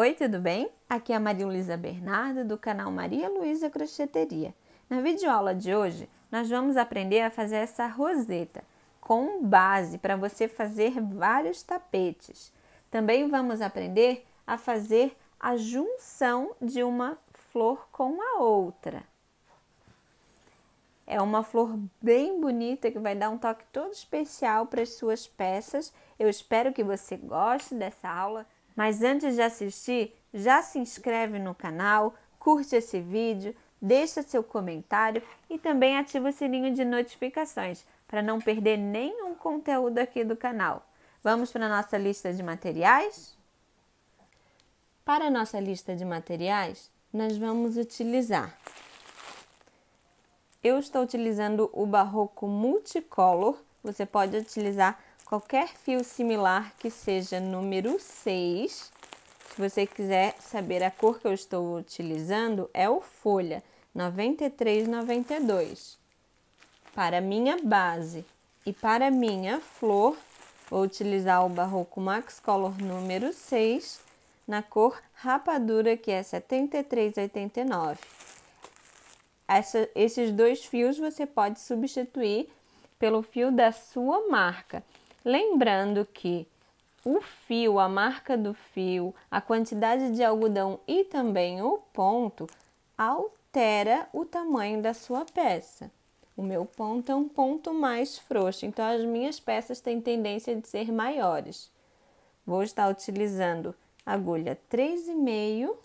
Oi, tudo bem? Aqui é a Maria Luísa Bernardo do canal Maria Luísa Crocheteria. Na videoaula de hoje, nós vamos aprender a fazer essa roseta com base para você fazer vários tapetes. Também vamos aprender a fazer a junção de uma flor com a outra. É uma flor bem bonita que vai dar um toque todo especial para as suas peças. Eu espero que você goste dessa aula. Mas antes de assistir, já se inscreve no canal, curte esse vídeo, deixa seu comentário e também ativa o sininho de notificações para não perder nenhum conteúdo aqui do canal. Vamos para a nossa lista de materiais? Para a nossa lista de materiais, nós vamos utilizar. Eu estou utilizando o barroco multicolor, você pode utilizar qualquer fio similar que seja número 6. Se você quiser saber a cor que eu estou utilizando, é o folha 9392. Para minha base e para minha flor, vou utilizar o Barroco Max Color número 6 na cor rapadura, que é 7389. Essa, esses dois fios você pode substituir pelo fio da sua marca. Lembrando que o fio, a marca do fio, a quantidade de algodão e também o ponto altera o tamanho da sua peça. O meu ponto é um ponto mais frouxo, então as minhas peças têm tendência de ser maiores. Vou estar utilizando agulha 3,5,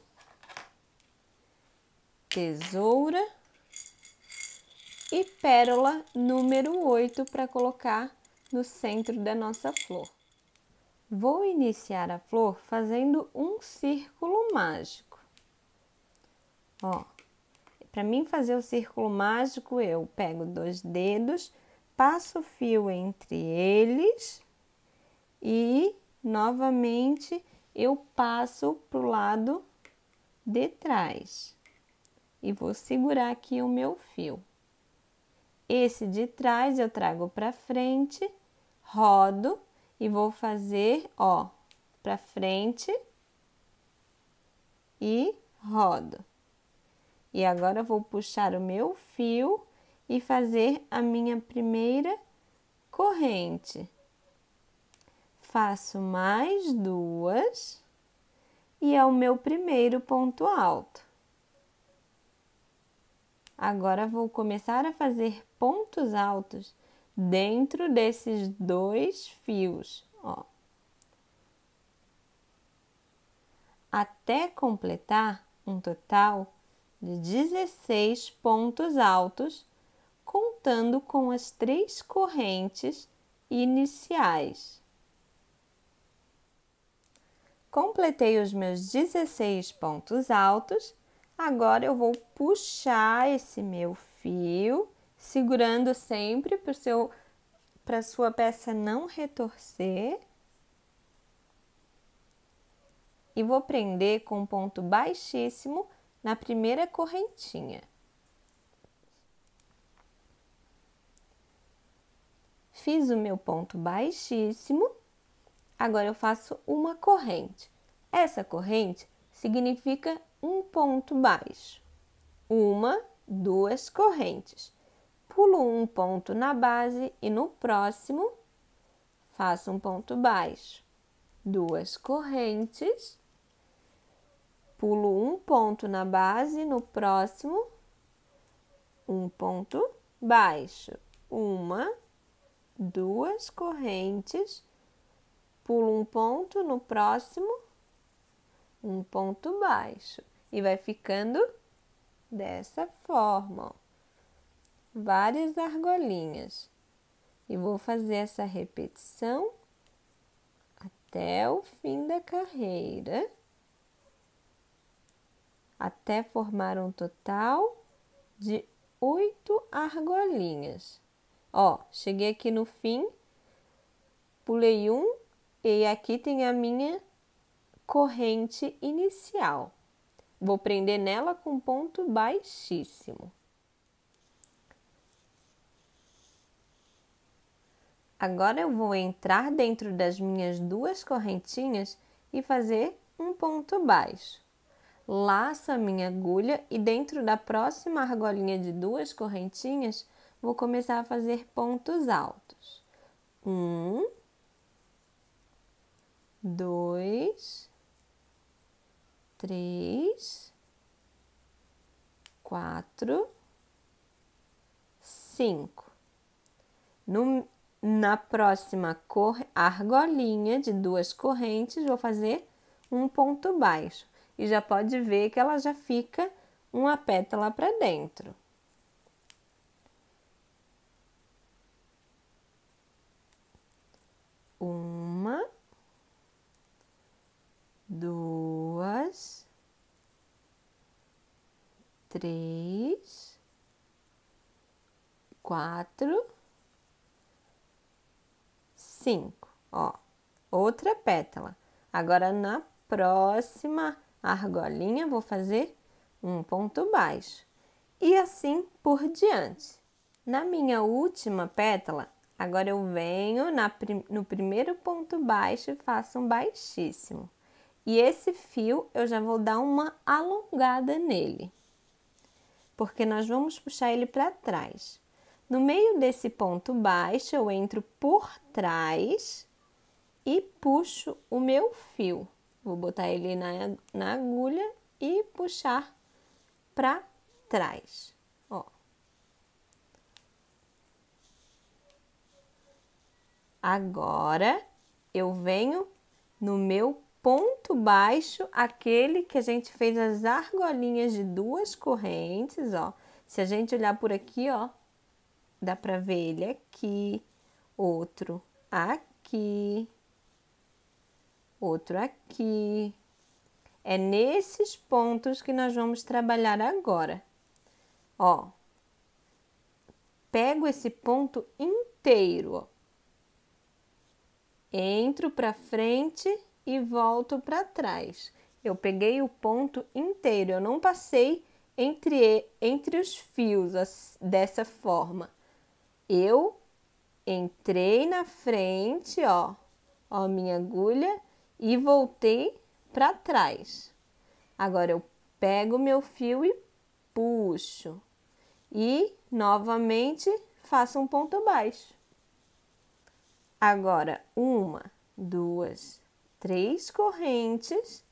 tesoura e pérola número 8 para colocar no centro da nossa flor. Vou iniciar a flor fazendo um círculo mágico. Ó, para mim fazer o círculo mágico, eu pego dois dedos, passo o fio entre eles e novamente eu passo para o lado de trás e vou segurar aqui o meu fio. Esse de trás eu trago para frente, rodo e vou fazer, ó, para frente e rodo. E agora vou puxar o meu fio e fazer a minha primeira corrente. Faço mais duas e é o meu primeiro ponto alto. Agora vou começar a fazer pontos altos dentro desses dois fios, ó. Até completar um total de 16 pontos altos, contando com as três correntes iniciais. Completei os meus 16 pontos altos Agora eu vou puxar esse meu fio, segurando sempre para seu para sua peça não retorcer. E vou prender com um ponto baixíssimo na primeira correntinha. Fiz o meu ponto baixíssimo. Agora eu faço uma corrente. Essa corrente significa um ponto baixo. Uma, duas correntes. Pulo um ponto na base e no próximo faço um ponto baixo. Duas correntes. Pulo um ponto na base, no próximo, um ponto baixo. Uma, duas correntes. Pulo um ponto no próximo, um ponto baixo e vai ficando dessa forma, ó. várias argolinhas. E vou fazer essa repetição até o fim da carreira, até formar um total de oito argolinhas. Ó, cheguei aqui no fim, pulei um e aqui tem a minha corrente inicial. Vou prender nela com ponto baixíssimo. Agora eu vou entrar dentro das minhas duas correntinhas e fazer um ponto baixo. Laço a minha agulha e dentro da próxima argolinha de duas correntinhas, vou começar a fazer pontos altos. Um, dois, três, quatro, cinco. No, na próxima cor, argolinha de duas correntes, vou fazer um ponto baixo. E já pode ver que ela já fica uma pétala para dentro. três, quatro, cinco. Ó, outra pétala. Agora, na próxima argolinha, vou fazer um ponto baixo. E assim por diante. Na minha última pétala, agora eu venho na, no primeiro ponto baixo e faço um baixíssimo. E esse fio eu já vou dar uma alongada nele porque nós vamos puxar ele para trás. No meio desse ponto baixo, eu entro por trás e puxo o meu fio. Vou botar ele na, na agulha e puxar para trás. Ó. Agora eu venho no meu ponto baixo aquele que a gente fez as argolinhas de duas correntes, ó. Se a gente olhar por aqui, ó, dá para ver ele aqui, outro aqui, outro aqui. É nesses pontos que nós vamos trabalhar agora. Ó, pego esse ponto inteiro, ó. Entro para frente e volto para trás. Eu peguei o ponto inteiro, eu não passei entre, entre os fios dessa forma. Eu entrei na frente, ó, ó minha agulha e voltei para trás. Agora eu pego meu fio e puxo. E novamente faço um ponto baixo. Agora, uma, duas, três correntes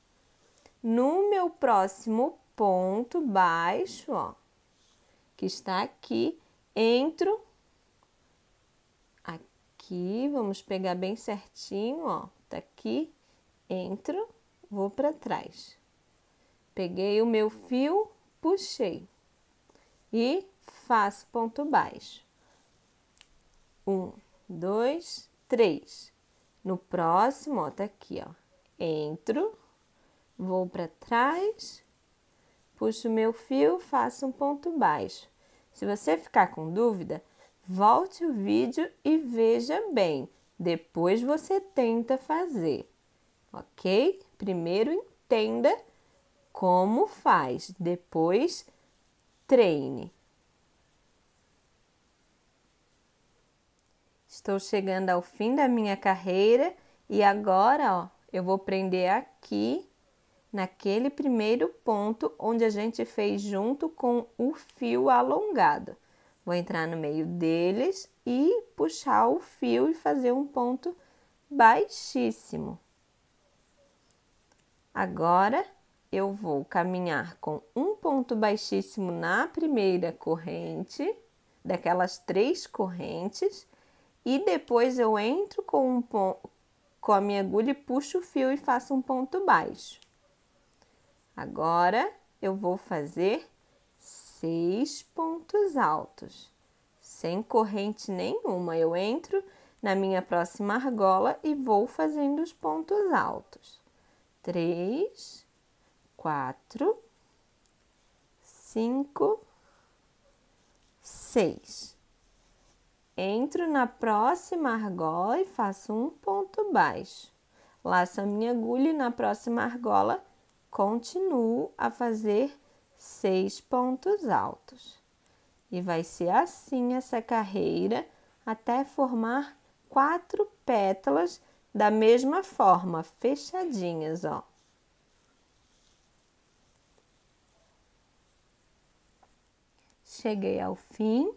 no meu próximo ponto baixo, ó, que está aqui, entro aqui, vamos pegar bem certinho, ó, tá aqui, entro, vou para trás. Peguei o meu fio, puxei e faço ponto baixo. Um, dois, três no próximo, ó, tá aqui, ó. Entro, vou para trás, puxo meu fio, faço um ponto baixo. Se você ficar com dúvida, volte o vídeo e veja bem. Depois você tenta fazer, ok? Primeiro entenda como faz, depois treine. Estou chegando ao fim da minha carreira e agora, ó, eu vou prender aqui naquele primeiro ponto onde a gente fez junto com o fio alongado. Vou entrar no meio deles e puxar o fio e fazer um ponto baixíssimo. Agora, eu vou caminhar com um ponto baixíssimo na primeira corrente, daquelas três correntes, e depois eu entro com, um com a minha agulha e puxo o fio e faço um ponto baixo. Agora, eu vou fazer seis pontos altos, sem corrente nenhuma. Eu entro na minha próxima argola e vou fazendo os pontos altos. Três, quatro, cinco, seis. Entro na próxima argola e faço um ponto baixo. Laço a minha agulha e na próxima argola continuo a fazer seis pontos altos. E vai ser assim essa carreira até formar quatro pétalas da mesma forma, fechadinhas, ó. Cheguei ao fim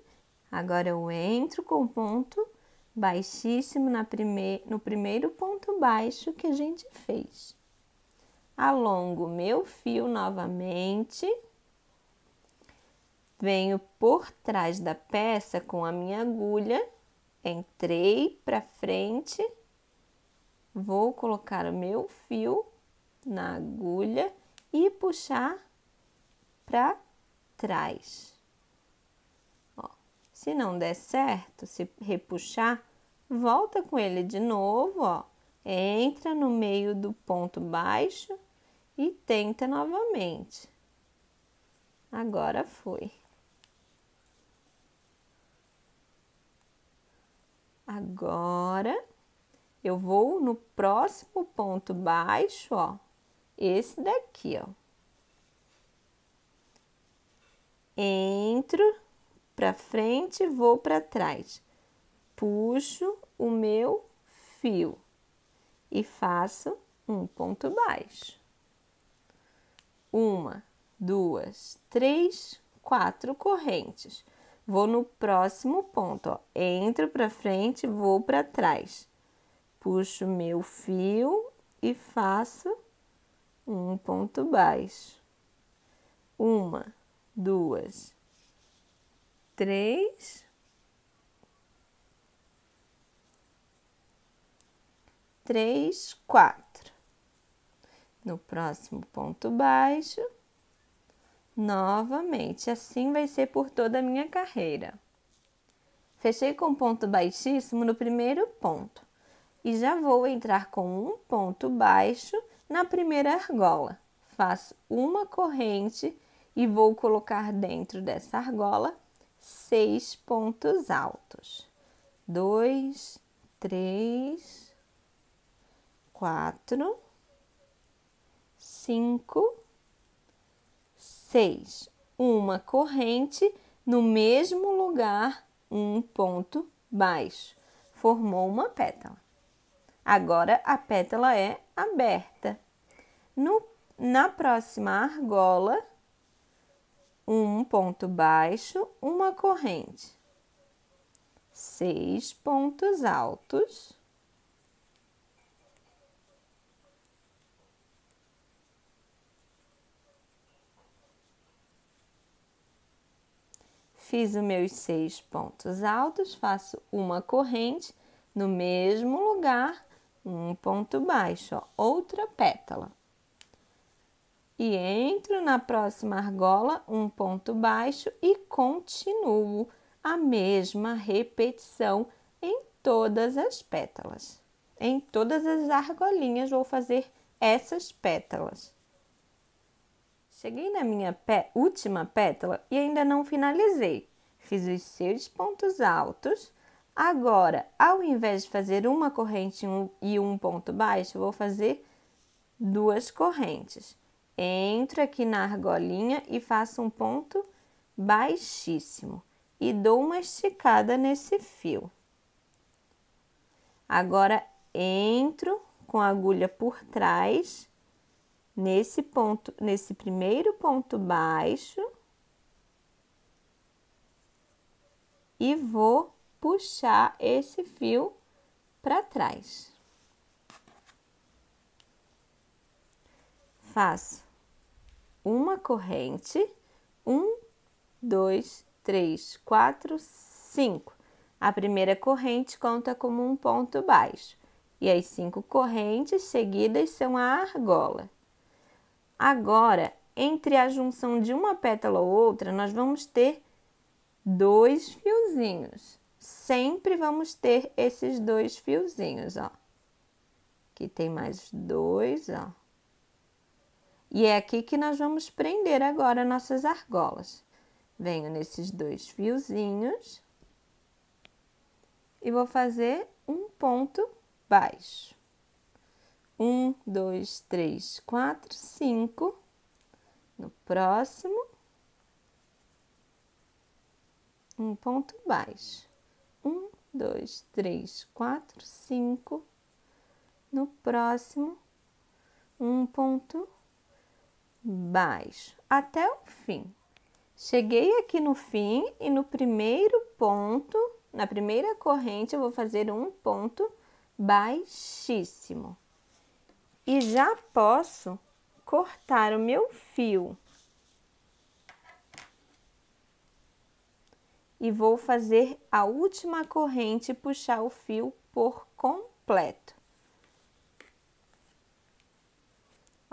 Agora eu entro com ponto baixíssimo na prime... no primeiro ponto baixo que a gente fez. Alongo meu fio novamente. Venho por trás da peça com a minha agulha. Entrei para frente. Vou colocar o meu fio na agulha e puxar para trás. Se não der certo, se repuxar, volta com ele de novo, ó. Entra no meio do ponto baixo e tenta novamente. Agora foi. Agora eu vou no próximo ponto baixo, ó, esse daqui, ó. Entro para frente, vou para trás. Puxo o meu fio e faço um ponto baixo. Uma, duas, três, quatro correntes. Vou no próximo ponto, ó. Entro para frente, vou para trás. Puxo meu fio e faço um ponto baixo. Uma, duas, três, três, quatro. No próximo ponto baixo, novamente, assim vai ser por toda a minha carreira. Fechei com ponto baixíssimo no primeiro ponto e já vou entrar com um ponto baixo na primeira argola. Faço uma corrente e vou colocar dentro dessa argola seis pontos altos. Dois, três, quatro, cinco, seis. Uma corrente no mesmo lugar, um ponto baixo. Formou uma pétala. Agora a pétala é aberta. No, na próxima argola, um ponto baixo, uma corrente. Seis pontos altos. Fiz os meus seis pontos altos, faço uma corrente no mesmo lugar, um ponto baixo, ó, outra pétala e entro na próxima argola, um ponto baixo e continuo a mesma repetição em todas as pétalas. Em todas as argolinhas vou fazer essas pétalas. Cheguei na minha pé, última pétala e ainda não finalizei. Fiz os seis pontos altos. Agora, ao invés de fazer uma corrente e um ponto baixo, vou fazer duas correntes Entro aqui na argolinha e faço um ponto baixíssimo e dou uma esticada nesse fio. Agora entro com a agulha por trás nesse ponto, nesse primeiro ponto baixo e vou puxar esse fio para trás. Faço uma corrente. Um, dois, três, quatro, cinco. A primeira corrente conta como um ponto baixo e as cinco correntes seguidas são a argola. Agora, entre a junção de uma pétala ou outra, nós vamos ter dois fiozinhos. Sempre vamos ter esses dois fiozinhos, ó. Aqui tem mais dois, ó. E é aqui que nós vamos prender agora nossas argolas. Venho nesses dois fiozinhos e vou fazer um ponto baixo. Um, dois, três, quatro, cinco. No próximo, um ponto baixo. Um, dois, três, quatro, cinco. No próximo, um ponto baixo até o fim. Cheguei aqui no fim e no primeiro ponto, na primeira corrente, eu vou fazer um ponto baixíssimo. E já posso cortar o meu fio. E vou fazer a última corrente puxar o fio por completo.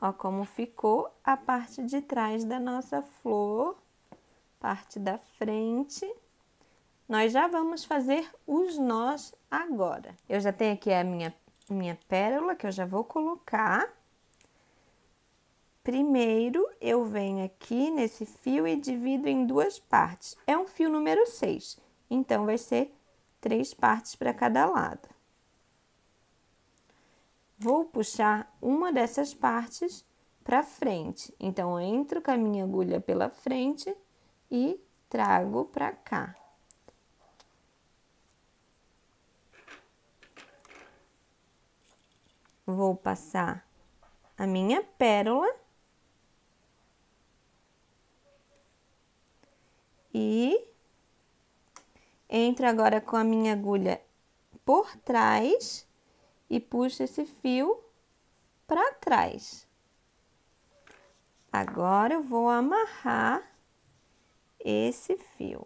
Ó como ficou a parte de trás da nossa flor, parte da frente. Nós já vamos fazer os nós agora. Eu já tenho aqui a minha, minha pérola que eu já vou colocar. Primeiro, eu venho aqui nesse fio e divido em duas partes. É um fio número 6, então vai ser três partes para cada lado vou puxar uma dessas partes para frente. Então, entro com a minha agulha pela frente e trago para cá. Vou passar a minha pérola e entro agora com a minha agulha por trás e puxa esse fio para trás. Agora eu vou amarrar esse fio,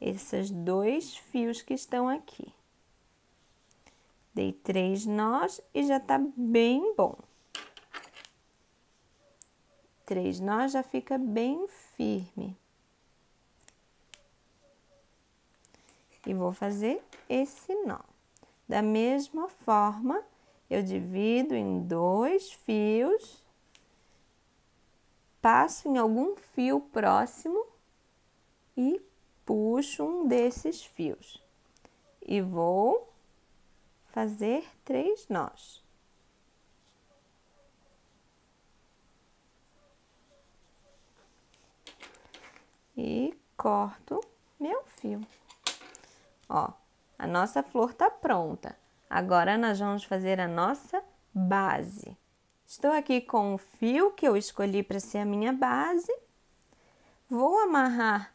esses dois fios que estão aqui. Dei três nós e já tá bem bom. Três nós já fica bem firme. E vou fazer esse nó. Da mesma forma, eu divido em dois fios, passo em algum fio próximo e puxo um desses fios. E vou fazer três nós. E corto meu fio. Ó, a nossa flor está pronta. Agora nós vamos fazer a nossa base. Estou aqui com o fio que eu escolhi para ser a minha base. Vou amarrar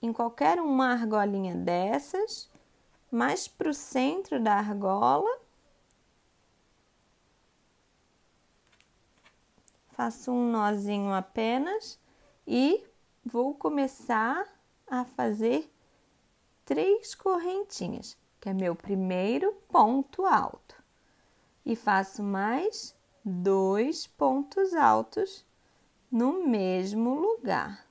em qualquer uma argolinha dessas, mais para o centro da argola. Faço um nozinho apenas e vou começar a fazer três correntinhas que é meu primeiro ponto alto. E faço mais dois pontos altos no mesmo lugar.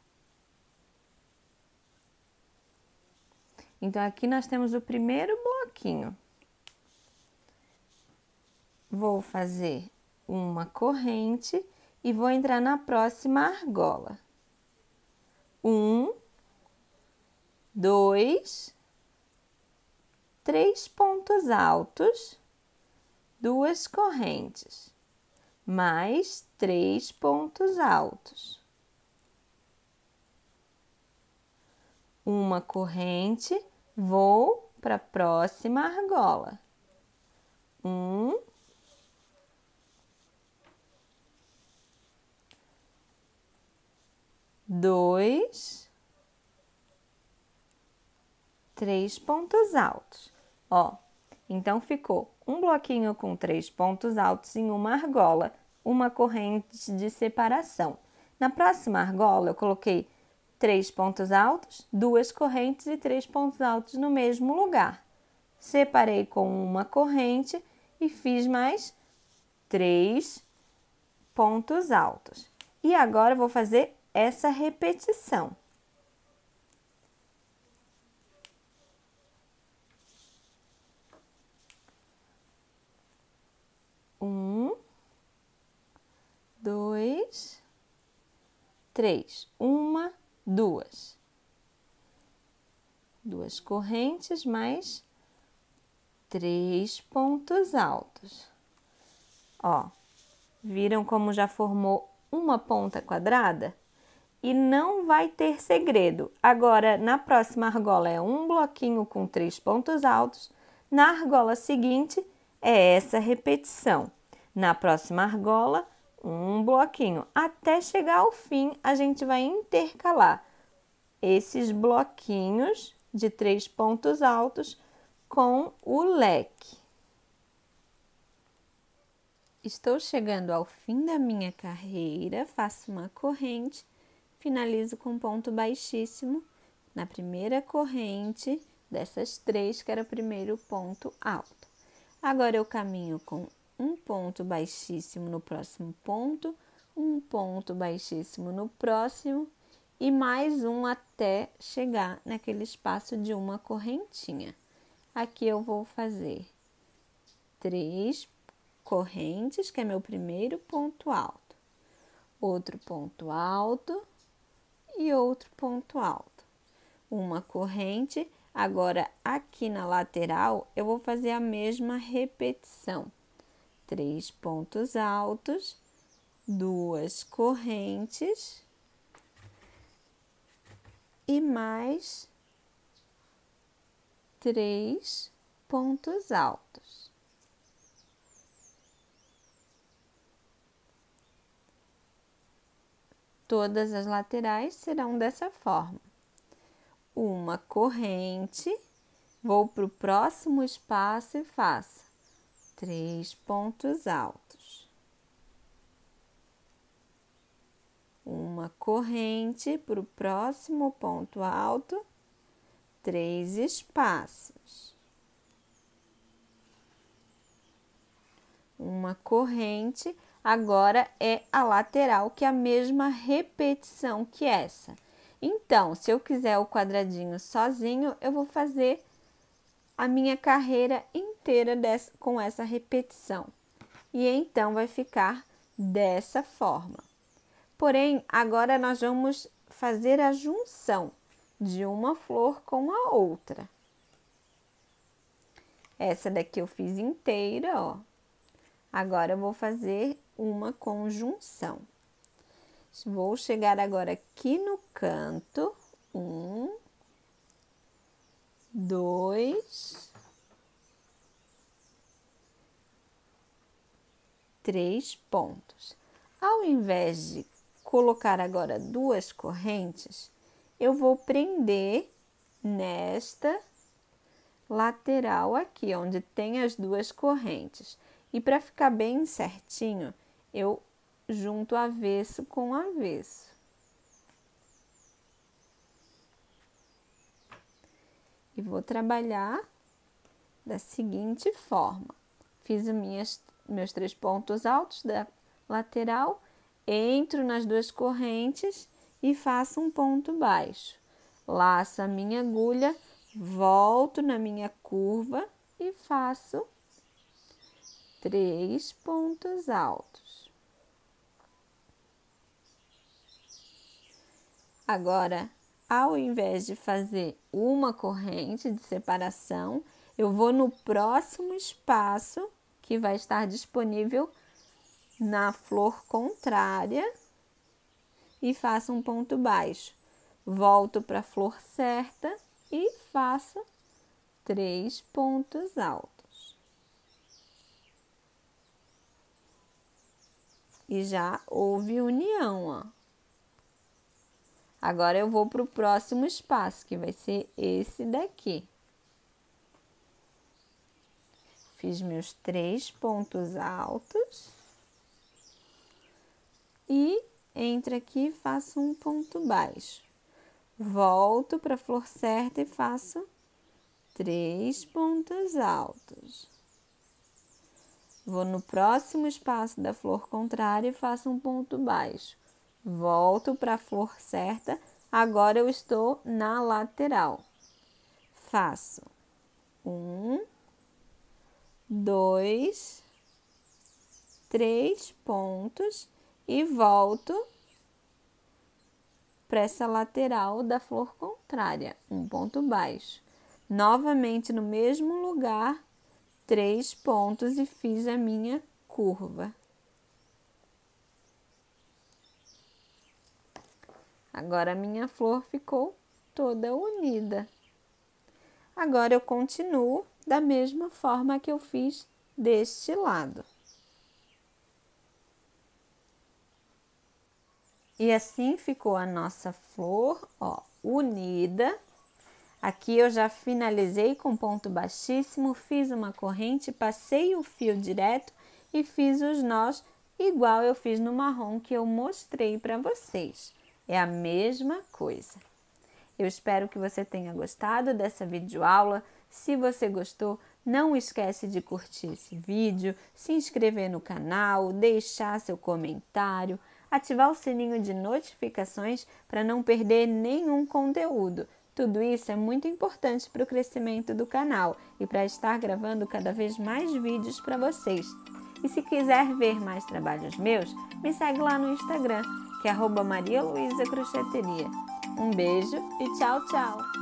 Então, aqui nós temos o primeiro bloquinho. Vou fazer uma corrente e vou entrar na próxima argola. Um, dois, três pontos altos, duas correntes, mais três pontos altos, uma corrente, vou para a próxima argola. Um, dois, três pontos altos. Ó, então ficou um bloquinho com três pontos altos em uma argola, uma corrente de separação. Na próxima argola, eu coloquei três pontos altos, duas correntes e três pontos altos no mesmo lugar. Separei com uma corrente e fiz mais três pontos altos. E agora vou fazer essa repetição. três, uma, duas. Duas correntes mais três pontos altos. Ó, viram como já formou uma ponta quadrada? E não vai ter segredo. Agora, na próxima argola é um bloquinho com três pontos altos. Na argola seguinte é essa repetição. Na próxima argola, um bloquinho. Até chegar ao fim, a gente vai intercalar esses bloquinhos de três pontos altos com o leque. Estou chegando ao fim da minha carreira, faço uma corrente, finalizo com ponto baixíssimo na primeira corrente dessas três, que era o primeiro ponto alto. Agora eu caminho com um ponto baixíssimo no próximo ponto, um ponto baixíssimo no próximo e mais um até chegar naquele espaço de uma correntinha. Aqui eu vou fazer três correntes, que é meu primeiro ponto alto, outro ponto alto e outro ponto alto. Uma corrente, agora aqui na lateral eu vou fazer a mesma repetição três pontos altos, duas correntes e mais três pontos altos. Todas as laterais serão dessa forma. Uma corrente, vou para o próximo espaço e faço três pontos altos, uma corrente para o próximo ponto alto, três espaços, uma corrente. Agora é a lateral, que é a mesma repetição que essa. Então, se eu quiser o quadradinho sozinho, eu vou fazer a minha carreira em inteira dessa, com essa repetição. E então vai ficar dessa forma. Porém, agora nós vamos fazer a junção de uma flor com a outra. Essa daqui eu fiz inteira, ó. Agora eu vou fazer uma conjunção. Vou chegar agora aqui no canto. Um, dois, três pontos. Ao invés de colocar agora duas correntes, eu vou prender nesta lateral aqui, onde tem as duas correntes. E para ficar bem certinho, eu junto avesso com avesso. E vou trabalhar da seguinte forma. Fiz minhas meus três pontos altos da lateral, entro nas duas correntes e faço um ponto baixo. Laço a minha agulha, volto na minha curva e faço três pontos altos. Agora, ao invés de fazer uma corrente de separação, eu vou no próximo espaço que vai estar disponível na flor contrária e faça um ponto baixo. Volto para a flor certa e faço três pontos altos. E já houve união, ó. Agora eu vou para o próximo espaço, que vai ser esse daqui. Fiz meus três pontos altos. E entro aqui e faço um ponto baixo. Volto para a flor certa e faço três pontos altos. Vou no próximo espaço da flor contrária e faço um ponto baixo. Volto para a flor certa. Agora eu estou na lateral. Faço um, dois, três pontos e volto para essa lateral da flor contrária, um ponto baixo. Novamente no mesmo lugar, três pontos e fiz a minha curva. Agora a minha flor ficou toda unida. Agora eu continuo da mesma forma que eu fiz deste lado. E assim ficou a nossa flor, ó, unida. Aqui eu já finalizei com ponto baixíssimo, fiz uma corrente, passei o fio direto e fiz os nós igual eu fiz no marrom que eu mostrei para vocês. É a mesma coisa. Eu espero que você tenha gostado dessa videoaula. aula. Se você gostou, não esquece de curtir esse vídeo, se inscrever no canal, deixar seu comentário, ativar o sininho de notificações para não perder nenhum conteúdo. Tudo isso é muito importante para o crescimento do canal e para estar gravando cada vez mais vídeos para vocês. E se quiser ver mais trabalhos meus, me segue lá no Instagram, que é Maria Um beijo e tchau, tchau!